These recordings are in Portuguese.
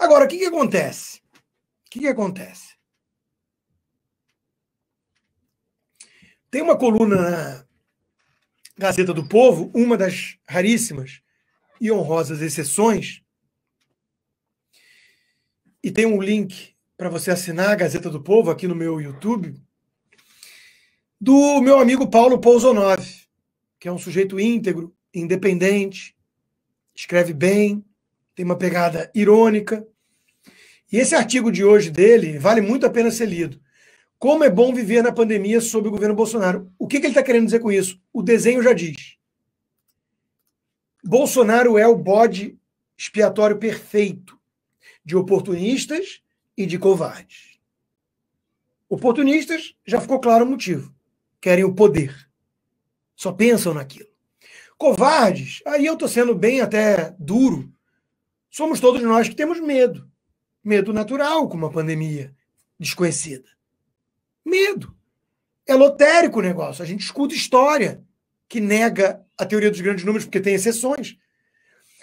Agora, o que, que acontece? O que, que acontece? Tem uma coluna na Gazeta do Povo, uma das raríssimas e honrosas exceções, e tem um link para você assinar a Gazeta do Povo aqui no meu YouTube, do meu amigo Paulo Pousonov, que é um sujeito íntegro, independente, escreve bem, tem uma pegada irônica. E esse artigo de hoje dele vale muito a pena ser lido. Como é bom viver na pandemia sob o governo Bolsonaro. O que, que ele está querendo dizer com isso? O desenho já diz. Bolsonaro é o bode expiatório perfeito de oportunistas e de covardes. Oportunistas, já ficou claro o motivo. Querem o poder. Só pensam naquilo. Covardes, aí eu estou sendo bem até duro somos todos nós que temos medo. Medo natural com uma pandemia desconhecida. Medo. É lotérico o negócio. A gente escuta história que nega a teoria dos grandes números, porque tem exceções.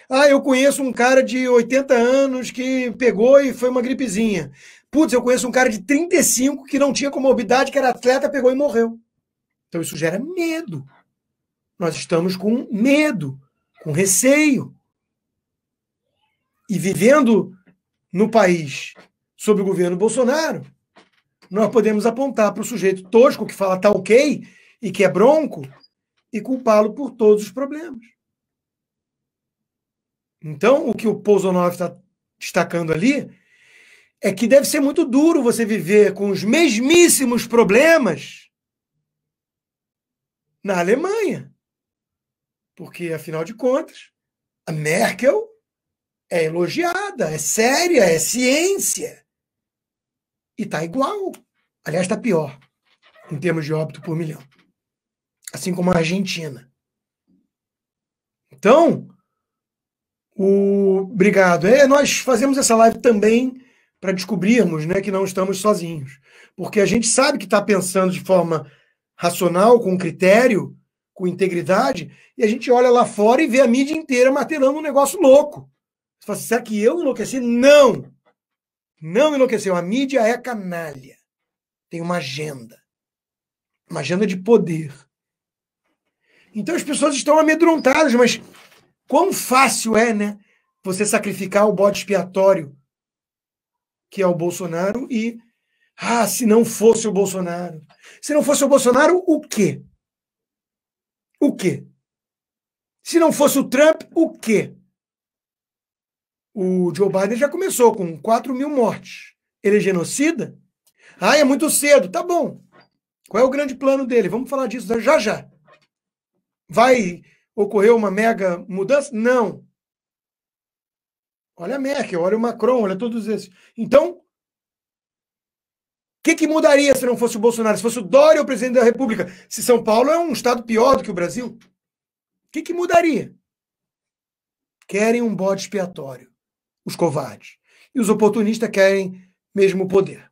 Ah, eu conheço um cara de 80 anos que pegou e foi uma gripezinha. Putz, eu conheço um cara de 35 que não tinha comorbidade, que era atleta, pegou e morreu. Então isso gera medo. Nós estamos com medo, com receio e vivendo no país sob o governo Bolsonaro, nós podemos apontar para o sujeito tosco que fala tá ok e que é bronco e culpá-lo por todos os problemas. Então, o que o Pousonov está destacando ali é que deve ser muito duro você viver com os mesmíssimos problemas na Alemanha. Porque, afinal de contas, a Merkel é elogiada, é séria, é ciência. E está igual. Aliás, está pior em termos de óbito por milhão. Assim como a Argentina. Então, o... obrigado. É, nós fazemos essa live também para descobrirmos né, que não estamos sozinhos. Porque a gente sabe que está pensando de forma racional, com critério, com integridade, e a gente olha lá fora e vê a mídia inteira martelando um negócio louco. Você fala, assim, será que eu enlouqueci? Não! Não enlouqueceu. A mídia é canalha. Tem uma agenda. Uma agenda de poder. Então as pessoas estão amedrontadas, mas quão fácil é, né? Você sacrificar o bode expiatório, que é o Bolsonaro, e. Ah, se não fosse o Bolsonaro. Se não fosse o Bolsonaro, o quê? O quê? Se não fosse o Trump, o quê? O Joe Biden já começou com 4 mil mortes. Ele é genocida? Ah, é muito cedo. Tá bom. Qual é o grande plano dele? Vamos falar disso já já. Vai ocorrer uma mega mudança? Não. Olha a Merkel, olha o Macron, olha todos esses. Então, o que, que mudaria se não fosse o Bolsonaro? Se fosse o Dória o presidente da República? Se São Paulo é um estado pior do que o Brasil? O que, que mudaria? Querem um bode expiatório os covardes. E os oportunistas querem mesmo o poder.